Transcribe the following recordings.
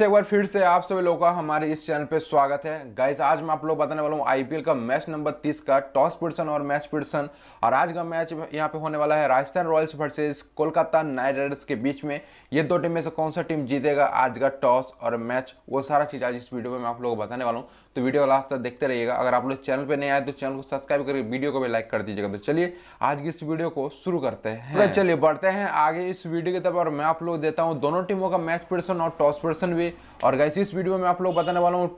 एक बार फिर से आप सभी लोगों का हमारे इस चैनल पे स्वागत है गाइस आज मैं आप लोग बताने वाला हूँ आईपीएल का मैच नंबर 30 का टॉस पिटसन और मैच पिटसन और आज का मैच यहाँ पे होने वाला है Rajasthan Royals versus Kolkata Knight Riders के बीच में ये दो टीम में से कौन सा टीम जीतेगा आज का टॉस और मैच वो सारा चीज़ आज इस वीडियो में मैं आप लोगों को बताने वाला हूँ तो वीडियो लास्ट तक देखते रहिएगा अगर आप लोग चैनल पर नहीं आए तो चैनल को सब्सक्राइब करके वीडियो को भी लाइक कर दीजिएगा तो चलिए आज की इस वीडियो को शुरू करते हैं तो चलिए बढ़ते हैं आगे इस वीडियो की तरफ और मैं आप लोग देता हूँ दोनों टीमों का मैच पिटसन और टॉस पिटसन वे और गैस इस वीडियो में आप लोग बताने वाला हूँ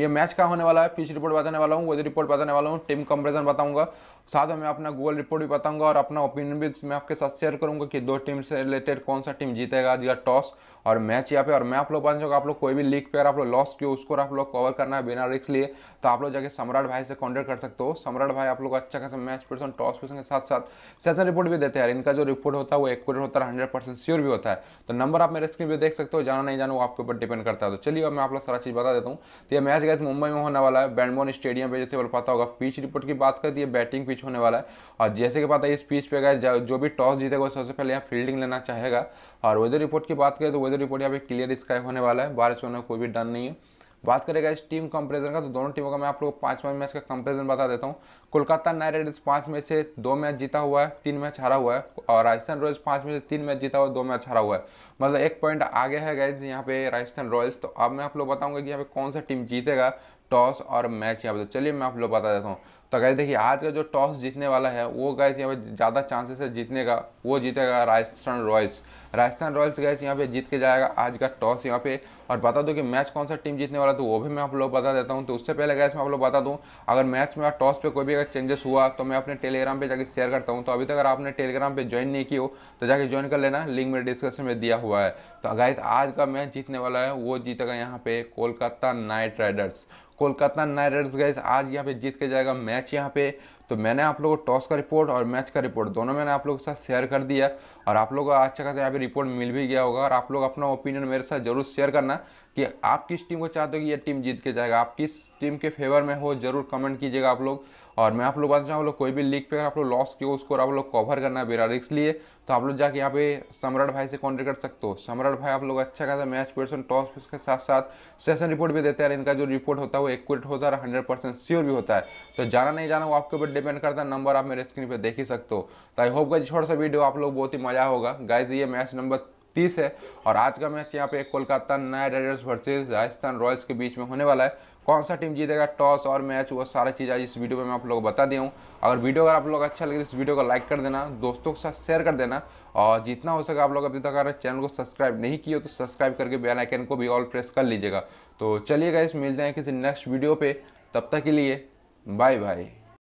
ये मैच का होने वाला है पिच रिपोर्ट बताने वाला हूँ वेदर रिपोर्ट बताने वाला हूँ टीम कंपेरिजन बताऊंगा साथ में मैं अपना गूगल रिपोर्ट भी बताऊंगा और अपना ओपिनियन भी मैं आपके साथ शेयर करूंगा कि दो टीम से रिलेटेड कौन सा टीम जीतेगा आज या टॉस और मैच यहाँ पे और मैं आप लोग बन जाऊँगा आप लोग कोई भी लीग पे अगर आप लोग लॉस किए उसको आप लोग कवर करना है बिना रिक्स लिए तो आप लोग जाके सम्राट भाई से कॉन्टेक्ट कर सकते हो सम्राट भाई आप लोग अच्छा खासा मैच पर्सन टॉस पर्सन के साथ साथ सेशन रिपोर्ट भी देते हैं इनका जो रिपोर्ट होता है वो एक्यूरेट होता है हंड्रेड श्योर भी होता है तो नंबर आप मेरे स्क्रीन पर देख सकते हो जाना नहीं जानो आपके ऊपर डिपेंड करता है तो चलिए अब मैं आप लोग सारा चीज़ बता देता हूँ तो यह मैच गैस मुंबई में होने वाला है बैंडमोन स्टेडियम पे जैसे बोल पाता होगा पिच रिपोर्ट की बात करती है बैटिंग पिच होने वाला है और जैसे कि पता है इस पिच पे गए जो भी टॉस जीतेगा सबसे पहले यहाँ फील्डिंग लेना चाहेगा और वेदर रिपोर्ट की बात करें तो वेदर रिपोर्ट यहाँ पे क्लियर स्काई होने वाला है बारिश होने कोई भी डन नहीं है बात करेगा इस टीम कंपेरिजन का तो दोनों टीमों का मैं आप लोग को पांच मैच का कंपेरिजन बता देता हूँ कोलकाता नाइट राइडर्स पांच में से दो मैच जीता हुआ है तीन मैच हारा हुआ है और राजस्थान रॉयल्स पांच में से तीन मैच जीता हुआ है दो मैच हारा हुआ है मतलब एक पॉइंट आगे है गाइज यहाँ पे राजस्थान रॉयल्स तो अब मैं आप लोग बताऊंगा कि यहाँ पे कौन सा टीम जीतेगा टॉस और मैच यहाँ पे तो चलिए मैं आप लोग बता देता हूँ तो गैस देखिए आज का जो टॉस जीतने वाला है वो गैस यहाँ पे ज़्यादा चांसेस है जीतने का वो जीतेगा Rajasthan Royals Rajasthan Royals guess यहाँ पे जीत के जाएगा आज का टॉस यहाँ पे और बता दो कि मैच कौन सा टीम जीतने वाला तो वो भी मैं आप लोग बता देता हूँ तो उससे पहले गैस मैं आप लोग बता दूँ अगर मैच में टॉस पर कोई भी अगर चेंजेस हुआ तो मैं अपने टेलीग्राम पर जाकर शेयर करता हूँ तो अभी तक अगर आपने टेलीग्राम पर ज्वाइन नहीं किया तो जाकर ज्वाइन कर लेना लिंक मेरे डिस्क्रिप्शन में दिया हुआ है तो गैस आज का मैच जीतने वाला है वो जीतेगा यहाँ पे Kolkata Knight Riders Kolkata Knight Riders guess आज यहाँ पे जीत के जाएगा मैच मैच यहाँ पे तो मैंने आप लोगों को टॉस का रिपोर्ट और मैच का रिपोर्ट दोनों मैंने आप लोगों के साथ शेयर कर दिया और आप लोगों को अच्छा खासा यहाँ पे रिपोर्ट मिल भी गया होगा और आप लोग अपना ओपिनियन मेरे साथ जरूर शेयर करना कि आप किस टीम को चाहते हो कि यह टीम जीत के जाएगा आप किस टीम के फेवर में हो जरूर कमेंट कीजिएगा आप लोग और मैं आप लोग बताना चाहूँ लोग कोई भी लीग पे अगर आप लोग लॉस किए उसको आप लोग कवर करना है रिक्स लिए तो आप लोग जाके यहाँ पे सम्राट भाई से कॉन्टेक्ट कर सकते हो सम्राट भाई आप लोग अच्छा खासा मैच पर्सन टॉस के साथ साथ सेशन रिपोर्ट भी देते हैं इनका जो रिपोर्ट होता है वो एक्यूरेट होता है हंड्रेड परसेंट श्योर भी होता है तो जाना नहीं जाना वो आपके ऊपर डिपेंड करता है नंबर आप मेरे स्क्रीन पे देख ही सकते हो तो आई होप गाइज छोटा सा वीडियो आप लोग बहुत ही मजा होगा गाइज ये मैच नंबर तीस है और आज का मैच यहाँ पे Kolkata Knight Riders versus Rajasthan Royals के बीच में होने वाला है कौन सा टीम जीतेगा टॉस और मैच वो सारा चीज़ आज इस वीडियो में मैं आप लोगों को बता दिया हूँ अगर वीडियो अगर आप लोग अच्छा लगे तो इस वीडियो को लाइक कर देना दोस्तों के साथ शेयर कर देना और जितना हो सके आप लोग अभी तक अगर चैनल को सब्सक्राइब नहीं किया तो सब्सक्राइब करके बेल आइकन को भी ऑल प्रेस कर लीजिएगा तो चलिएगा इस मिलते हैं किसी नेक्स्ट वीडियो पर तब तक के लिए बाय बाय